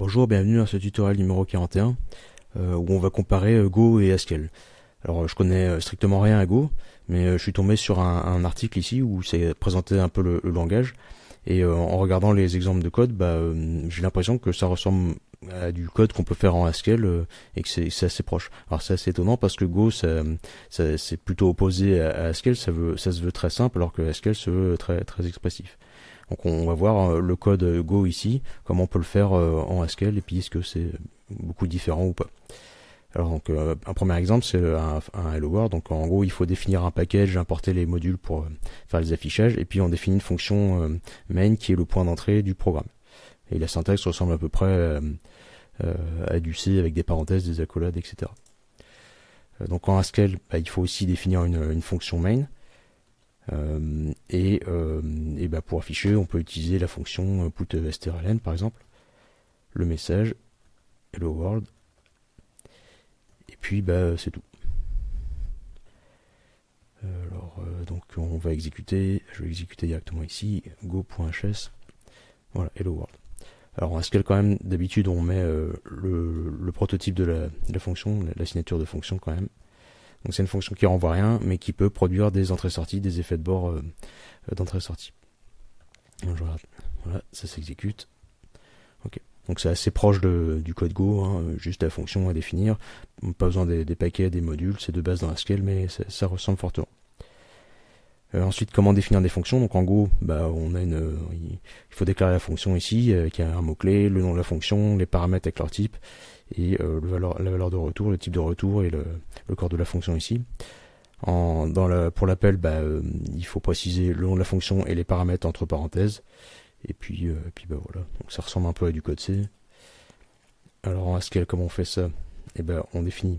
Bonjour, bienvenue à ce tutoriel numéro 41 euh, où on va comparer euh, Go et Haskell. Alors euh, je connais strictement rien à Go, mais je suis tombé sur un, article ici où c'est présenté un peu le, langage et en regardant les exemples de code, bah, j'ai l'impression que ça ressemble à du code qu'on peut faire en Haskell et que c'est assez proche. Alors c'est assez étonnant parce que Go c'est plutôt opposé à, Haskell, ça veut ça se veut très simple alors que Haskell se veut très très expressif. Donc on va voir euh, le code Go ici, comment on peut le faire euh, en Haskell et puis est-ce que c'est beaucoup différent ou pas. Alors donc euh, un premier exemple c'est un, Hello World, donc en gros il faut définir un package, importer les modules pour faire les affichages, et puis on définit une fonction main qui est le point d'entrée du programme. Et la syntaxe ressemble à peu près à du C avec des parenthèses, des accolades, etc. donc en Haskell, bah, il faut aussi définir une fonction main, euh, et, euh, bah, pour afficher, on peut utiliser la fonction euh, put par exemple, le message hello world, et puis bah, c'est tout. Alors, donc on va exécuter, je vais exécuter directement ici, go.hs, voilà, hello world. Alors on qu'elle quand même, d'habitude on met le, prototype de la fonction, la signature de fonction quand même, donc c'est une fonction qui renvoie rien, mais qui peut produire des entrées-sorties, des effets de bord dentrées euh, euh, d'entrée-sortie. Voilà, ça s'exécute. Ok. Donc c'est assez proche du code Go, hein, juste la fonction à définir. Pas besoin des, paquets, des modules, c'est de base dans la scale, mais ça ressemble fortement. Euh, ensuite, comment définir des fonctions Donc en gros, bah, on a une, euh, il faut déclarer la fonction ici, euh, qui a un mot-clé, le nom de la fonction, les paramètres avec leur type, et le valeur, la valeur de retour, le type de retour et le, corps de la fonction ici. dans la, pour l'appel, bah, il faut préciser le nom de la fonction et les paramètres entre parenthèses. Et puis, puis bah, voilà. Donc ça ressemble un peu à du code C. Alors en Haskell, comment on fait ça Eh ben, on définit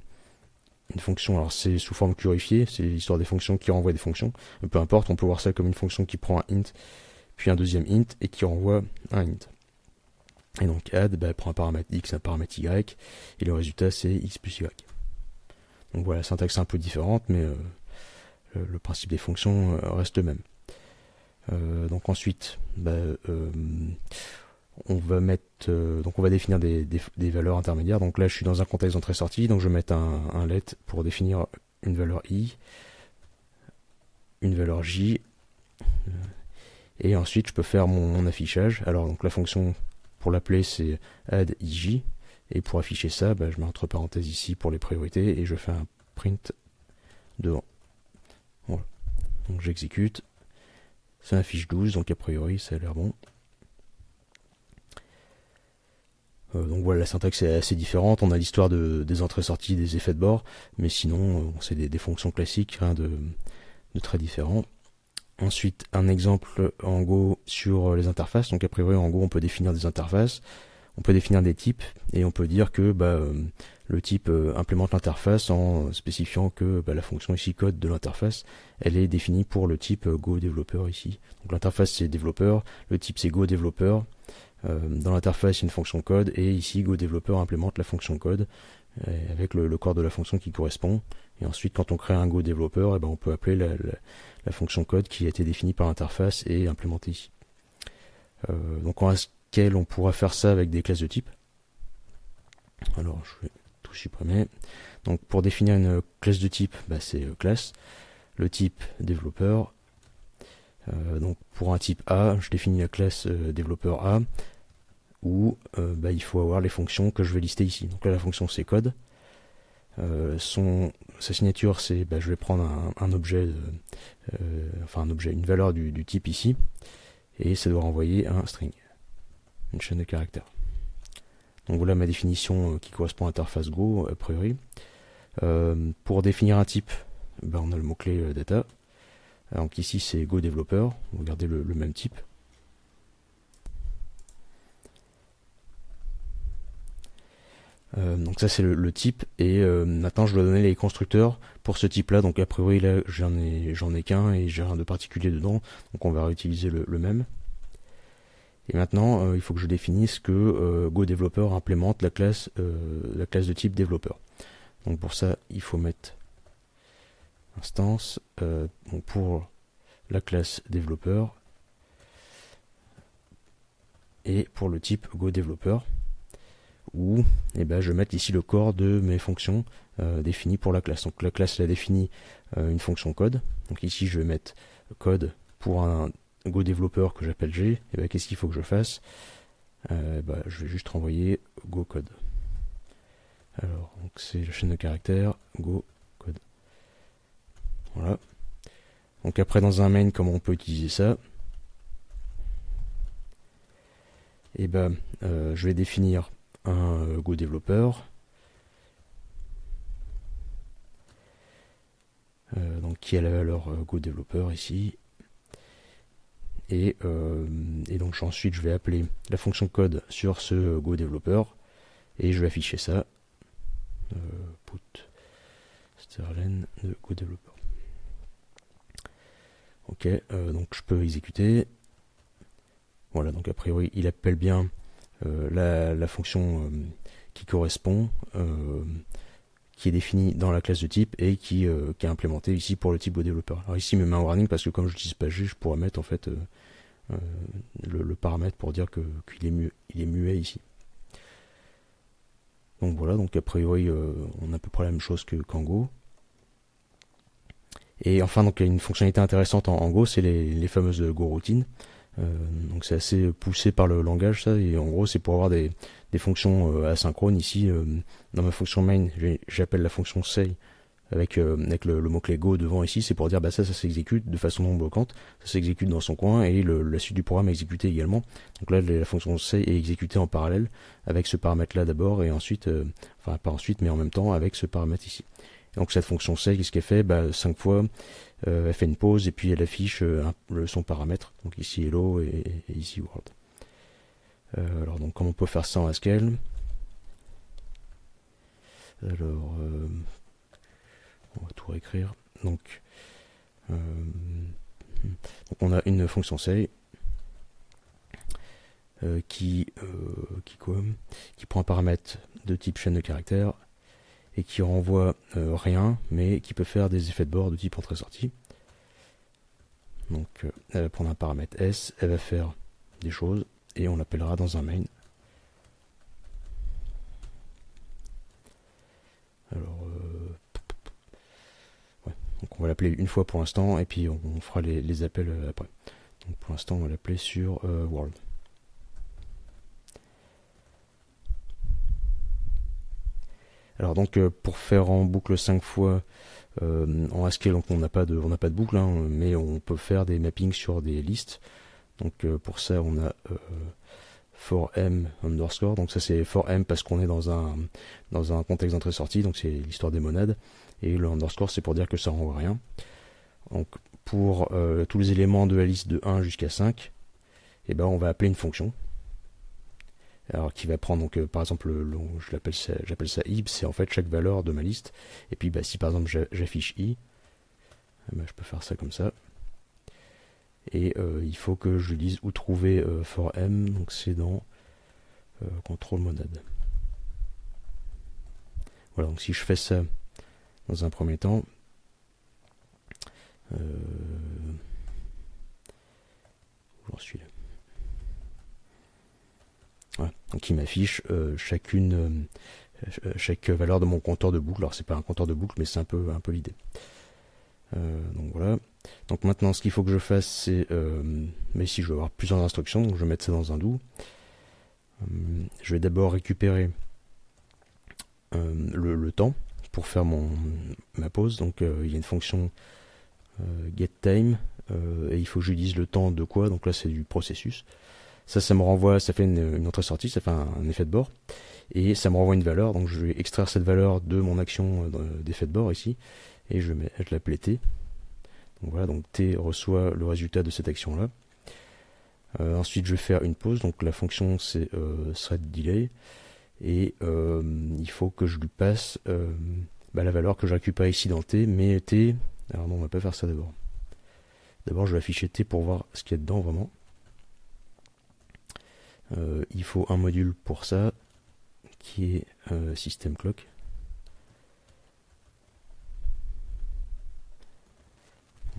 une fonction, alors c'est sous forme purifiée, c'est l'histoire des fonctions qui renvoient des fonctions, euh, peu importe, on peut voir ça comme une fonction qui prend un int, puis un deuxième int, et qui renvoie un int. Et donc add bah, prend un paramètre x, un paramètre y, et le résultat c'est x plus y. Donc voilà, syntaxe un peu différente, mais euh, le, principe des fonctions euh, reste le même. donc ensuite, bah, on va mettre euh, donc on va définir des, valeurs intermédiaires. Donc là je suis dans un contexte d'entrée sortie, donc je vais mettre un, let pour définir une valeur i, une valeur j, euh, et ensuite je peux faire mon, affichage. Alors donc la fonction pour l'appeler c'est add ij, et pour afficher ça, bah, je mets entre parenthèses ici pour les priorités et je fais un print devant. Voilà. Donc j'exécute. Ça affiche 12, donc a priori ça a l'air bon. Euh, donc voilà, la syntaxe est assez différente. On a l'histoire des entrées-sorties, des effets de bord, mais sinon, euh, c'est des, fonctions classiques, rien hein, de, très différent. Ensuite, un exemple en Go sur euh, les interfaces. Donc a priori, en Go, on peut définir des interfaces, on peut définir des types, et on peut dire que bah, le type implémente l'interface en spécifiant que bah, la fonction ici code de l'interface, elle est définie pour le type Go développeur ici. Donc l'interface c'est développeur, le type c'est Go développeur euh, dans l'interface, une fonction code, et ici, Go développeur implémente la fonction code euh, avec le, corps de la fonction qui correspond. Et ensuite, quand on crée un Go eh ben, on peut appeler la, fonction code qui a été définie par l'interface et implémentée ici. Euh, donc en SQL on pourra faire ça avec des classes de type. Alors, je vais tout supprimer. Donc pour définir une classe de type, bah, c'est classe, le type développeur. donc pour un type A, je définis la classe développeur A où euh, bah, il faut avoir les fonctions que je vais lister ici. Donc là, la fonction c'est code. Euh, sa signature c'est bah, je vais prendre un, objet, euh, enfin un objet, une valeur du, type ici, et ça doit renvoyer un string, une chaîne de caractères. Donc voilà ma définition qui correspond à l'interface Go a priori. pour définir un type, bah, on a le mot-clé data. Donc ici c'est Go vous le même type. Euh, donc ça c'est le, type et euh, maintenant je dois donner les constructeurs pour ce type là donc a priori là j'en ai j'en ai qu'un et j'ai rien de particulier dedans donc on va réutiliser le, même et maintenant euh, il faut que je définisse que Go implémente la classe la classe de type développeur donc pour ça il faut mettre instance pour la classe développeur et pour le type Go où eh ben, je vais mettre ici le corps de mes fonctions euh, définies pour la classe. Donc la classe la définit euh, une fonction code. Donc ici je vais mettre code pour un Go développeur que j'appelle G. Et eh ben, qu'est-ce qu'il faut que je fasse euh, bah, Je vais juste renvoyer Go code. Alors c'est la chaîne de caractères Go code. Voilà. Donc après dans un main comment on peut utiliser ça Et eh ben je vais définir un euh, Go développeur. Euh, donc qui a la valeur euh, Go développeur ici. Et, donc ensuite je vais appeler la fonction code sur ce Go développeur et je vais afficher ça. put de Go Ok, donc je peux exécuter. Voilà, donc a priori il appelle bien euh, la, fonction euh, qui correspond, euh, qui est définie dans la classe de type et qui, est implémentée ici pour le type de développeur. Alors ici, met un warning parce que comme je n'utilise pas G, je pourrais mettre en fait le, paramètre pour dire qu'il est, muet ici. Donc voilà, donc a priori on a à peu près la même chose que Kango. Et enfin donc il y a une fonctionnalité intéressante en, Go, c'est les, les, fameuses Go euh, donc c'est assez poussé par le langage ça et en gros c'est pour avoir des, fonctions euh, asynchrones ici euh, dans ma fonction main j'appelle la fonction say avec, avec le, mot-clé go devant ici c'est pour dire bah ça ça s'exécute de façon non bloquante ça s'exécute dans son coin et la suite du programme est exécutée également donc là la fonction say est exécutée en parallèle avec ce paramètre là d'abord et ensuite enfin pas ensuite mais en même temps avec ce paramètre ici donc cette fonction C, qu'est-ce qu'elle fait bah, 5 fois, euh, elle fait une pause et puis elle affiche euh, son paramètre. Donc ici hello et, ici world. Euh, alors donc comment on peut faire ça en Haskell Alors on va tout réécrire. Donc, on a une fonction say qui qui Qui prend un paramètre de type chaîne de caractères et qui renvoie euh, rien, mais qui peut faire des effets de bord de type entrée-sortie. Donc euh, elle va prendre un paramètre S, elle va faire des choses, et on l'appellera dans un main. Alors, euh, donc on va l'appeler une fois pour l'instant, et puis on, fera les, les, appels après. Donc pour l'instant, on va l'appeler sur World. Alors donc euh, pour faire en boucle 5 fois euh, en Haskell, on n'a pas de boucle, hein, mais on peut faire des mappings sur des listes. Donc euh, pour ça on a 4 for m underscore. Donc ça c'est for m parce qu'on est dans un dans un contexte d'entrée-sortie, donc c'est l'histoire des monades. Et le underscore c'est pour dire que ça rend rien. Donc pour tous les éléments de la liste de 1 jusqu'à 5, eh ben on va appeler une fonction alors qui va prendre donc euh, par exemple je l'appelle j'appelle ça i c'est en fait chaque valeur de ma liste et puis bah, si par exemple j'affiche i eh ben, je peux faire ça comme ça et euh, il faut que je dise où trouver euh, for m donc c'est dans contrôle monade voilà donc si je fais ça dans un premier temps où j'en suis là qui m'affiche euh, chacune euh, euh, chaque valeur de mon compteur de boucle. Alors c'est pas un compteur de boucle, mais c'est un peu un peu l'idée. donc voilà. Donc maintenant ce qu'il faut que je fasse c'est mais si je veux avoir plusieurs instructions, donc je vais mettre ça dans un do. je vais d'abord récupérer le, temps pour faire mon ma pause. Donc il y a une fonction getTime et il faut que je le temps de quoi. Donc là c'est du processus. Ça, ça me renvoie, ça fait une, entrée sortie, ça fait un, effet de bord. Et ça me renvoie une valeur, donc je vais extraire cette valeur de mon action euh, d'effet de bord ici, et je vais l'appeler T. Donc voilà, donc T reçoit le résultat de cette action-là. Euh, ensuite, je vais faire une pause, donc la fonction c'est euh, thread delay, et euh, il faut que je lui passe bah, la valeur que je récupère ici dans T, mais T, alors non, on va pas faire ça d'abord. D'abord, je vais afficher T pour voir ce qu'il y a dedans vraiment. Euh, il faut un module pour ça qui est euh, clock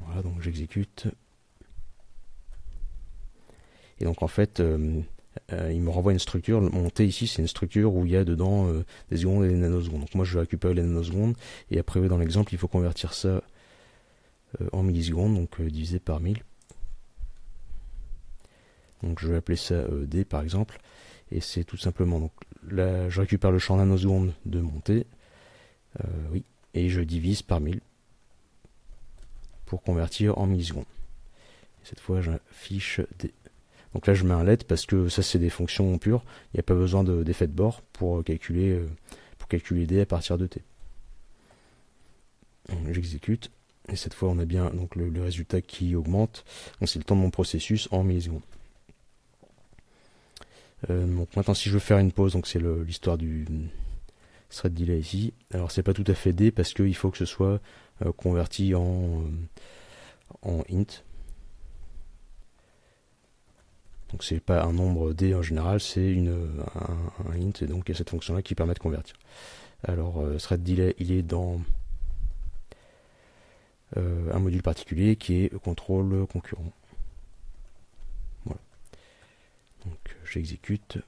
voilà donc j'exécute et donc en fait euh, euh, il me renvoie une structure mon T ici c'est une structure où il y a dedans des secondes et des nanosecondes donc moi je vais récupérer les nanosecondes et après dans l'exemple il faut convertir ça en millisecondes donc divisé par 1000 donc je vais appeler ça euh, D par exemple. Et c'est tout simplement, donc là je récupère le champ nanoseconde de montée. t euh, oui, et je divise par 1000 pour convertir en millisecondes. cette fois j'affiche D. Donc là je mets un LED parce que ça c'est des fonctions pures, il n'y a pas besoin d'effet de, bord pour calculer, euh, pour calculer D à partir de T. J'exécute, et cette fois on a bien donc le, résultat qui augmente, c'est le temps de mon processus en millisecondes. Euh, donc maintenant si je veux faire une pause, donc c'est l'histoire du thread delay ici. Alors c'est pas tout à fait D parce qu'il faut que ce soit euh, converti en, euh, en int. Donc c'est pas un nombre D en général, c'est un, int et donc il y a cette fonction là qui permet de convertir. Alors thread delay il est dans un module particulier qui est contrôle concurrent. j'exécute.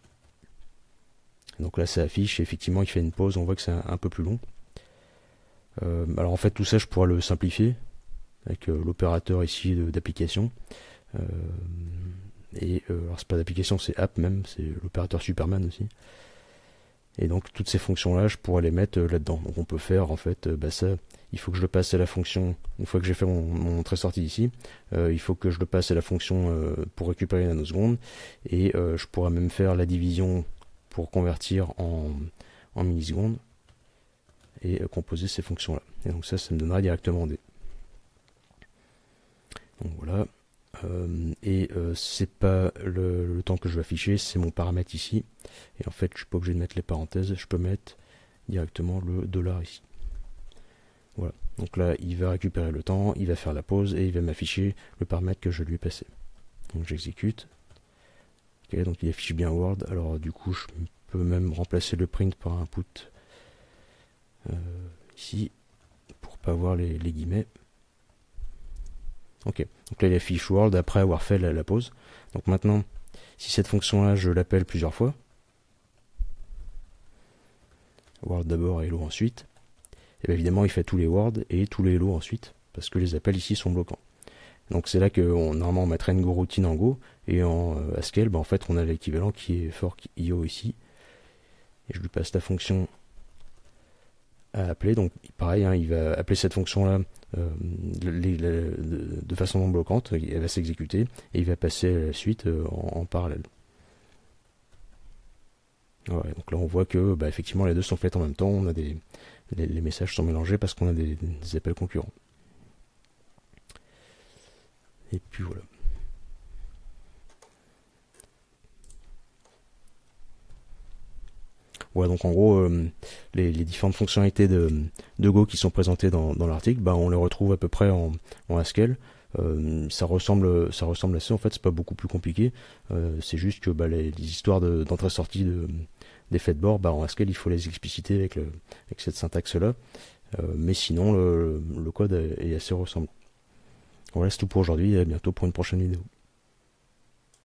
Donc là, ça affiche, effectivement, il fait une pause, on voit que c'est un, peu plus long. Euh, alors en fait, tout ça, je pourrais le simplifier avec euh, l'opérateur ici d'application. Euh, et alors c'est pas d'application, c'est app même, c'est l'opérateur Superman aussi. Et donc toutes ces fonctions-là, je pourrais les mettre là-dedans. Donc on peut faire en fait bah, ça il faut que je le passe à la fonction, une fois que j'ai fait mon, très sortie sorti ici, euh, il faut que je le passe à la fonction euh, pour récupérer les nanosecondes, et euh, je pourrais même faire la division pour convertir en, millisecondes, et composer ces fonctions-là. Et donc ça, ça me donnera directement des... Donc voilà. et c'est pas le, temps que je vais afficher, c'est mon paramètre ici. Et en fait, je suis pas obligé de mettre les parenthèses, je peux mettre directement le dollar ici. Voilà. Donc là, il va récupérer le temps, il va faire la pause et il va m'afficher le paramètre que je lui ai passé. Donc j'exécute. Ok donc il affiche bien Word. Alors du coup, je peux même remplacer le print par un put euh, ici pour pas voir les, guillemets. Ok. Donc là, il affiche Word après avoir fait la, pause. Donc maintenant, si cette fonction-là, je l'appelle plusieurs fois, Word d'abord et Hello ensuite et eh ben, évidemment il fait tous les words et tous les lots ensuite, parce que les appels ici sont bloquants. Donc c'est là que normalement on mettrait une go routine en Go, et en euh, ben, en fait on a l'équivalent qui est fork IO ici. Et je lui passe la fonction à appeler, donc pareil, hein, il va appeler cette fonction-là euh, de, façon non bloquante, elle va s'exécuter, et il va passer à la suite euh, en, parallèle. donc là on voit que bah, effectivement les deux sont faites en même temps, on a des, les, messages sont mélangés parce qu'on a des, appels concurrents. Et puis voilà. Voilà, donc en gros, euh, les, différentes fonctionnalités de, Go qui sont présentées dans, l'article, bah, on les retrouve à peu près en, Haskell. Euh, ça ressemble, ça ressemble assez En fait, c'est pas beaucoup plus compliqué. Euh, c'est juste que bah, les, les histoires d'entrée-sortie de, des faits de bord, bah, en il faut les expliciter avec, avec cette syntaxe-là. Euh, mais sinon, le, le, code est assez ressemblant. On reste tout pour aujourd'hui et à bientôt pour une prochaine vidéo.